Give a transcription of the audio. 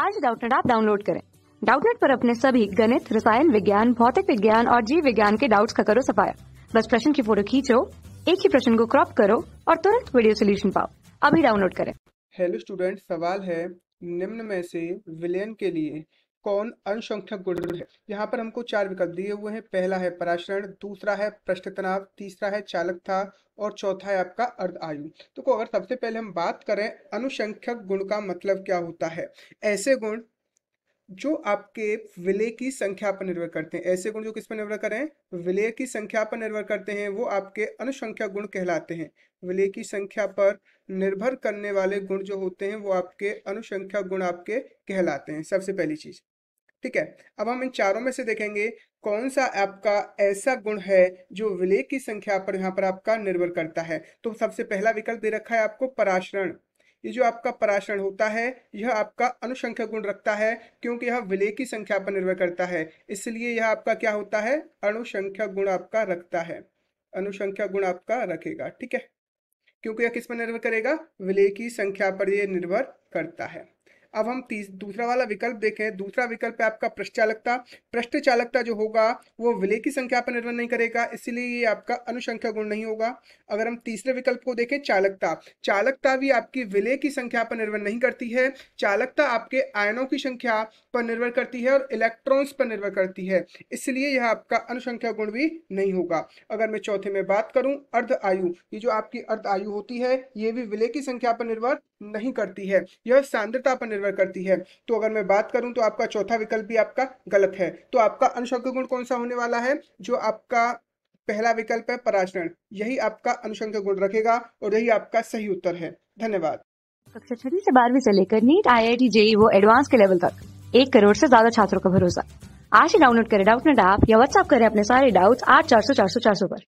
आज डाउटनेट आप डाउनलोड करें डाउटनेट पर अपने सभी गणित रसायन विज्ञान भौतिक विज्ञान और जीव विज्ञान के डाउट्स का करो सफाया बस प्रश्न की फोटो खींचो एक ही प्रश्न को क्रॉप करो और तुरंत वीडियो सोल्यूशन पाओ अभी डाउनलोड करें हेलो स्टूडेंट सवाल है निम्न में से विलयन के लिए कौन अनसंख्यक गुण है यहाँ पर हमको चार विकल्प दिए हुए हैं पहला है पराशरण दूसरा है पृष्ठ तनाव तीसरा है चालक था और चौथा है आपका अर्ध आयु तो को अगर सबसे पहले हम बात करें अनुसंख्यक गुण का मतलब क्या होता है ऐसे गुण जो आपके विलय की संख्या पर निर्भर करते हैं ऐसे गुण जो किस पर निर्भर करें विलय की संख्या पर निर्भर करते हैं वो आपके अनुसंख्या गुण कहलाते हैं विलय की संख्या पर निर्भर करने वाले गुण जो होते हैं वो आपके अनुसंख्या गुण आपके कहलाते हैं सबसे पहली चीज ठीक है अब हम इन चारों में से देखेंगे कौन सा आपका ऐसा गुण है जो विलय की संख्या पर यहाँ पर आपका निर्भर करता है तो सबसे पहला विकल्प दे रखा है आपको पराशरण ये जो आपका पराशरण होता है यह आपका अनुसंख्य गुण रखता है क्योंकि यह विलय की संख्या पर निर्भर करता है इसलिए यह आपका क्या होता है अनुसंख्य गुण आपका रखता है अनुसंख्य गुण आपका रखेगा ठीक है क्योंकि यह किस पर निर्भर करेगा विलय की संख्या पर यह निर्भर करता है अब हम दूसरा वाला विकल्प देखें दूसरा विकल्प है आपका पृष्ठचालकता पृष्ठचालकता जो होगा वो विलय की संख्या पर निर्भर नहीं करेगा इसलिए ये आपका अनुसंख्या गुण नहीं होगा अगर हम तीसरे विकल्प को देखें चालकता चालकता भी आपकी विलय की संख्या पर निर्भर नहीं करती है चालकता आपके आयनों की संख्या पर निर्भर करती है और इलेक्ट्रॉन्स पर निर्भर करती है इसलिए यह आपका अनुसंख्या गुण भी नहीं होगा अगर मैं चौथे में बात करूं अर्ध आयु ये जो आपकी अर्ध आयु होती है ये भी विलय की संख्या पर निर्भर नहीं करती है यह सांद्रता पर निर्भर करती है तो अगर मैं बात करूं तो आपका चौथा विकल्प भी आपका गलत है तो आपका अनुशंक गुण कौन सा होने वाला है जो आपका पहला विकल्प है पराचरण यही आपका अनुशंक गुण रखेगा और यही आपका सही उत्तर है धन्यवाद कक्षा छठी से बारहवीं से लेकर NEET I I T JEE वो एडवांस के लेवल तक एक करोड़ से ज्यादा छात्रों का भरोसा आज ही डाउनलोड करें डाउट नेट ऐप या व्हाट्सअप करें अपने सारे डाउट्स आठ चार सौ चार सौ चार सौ पर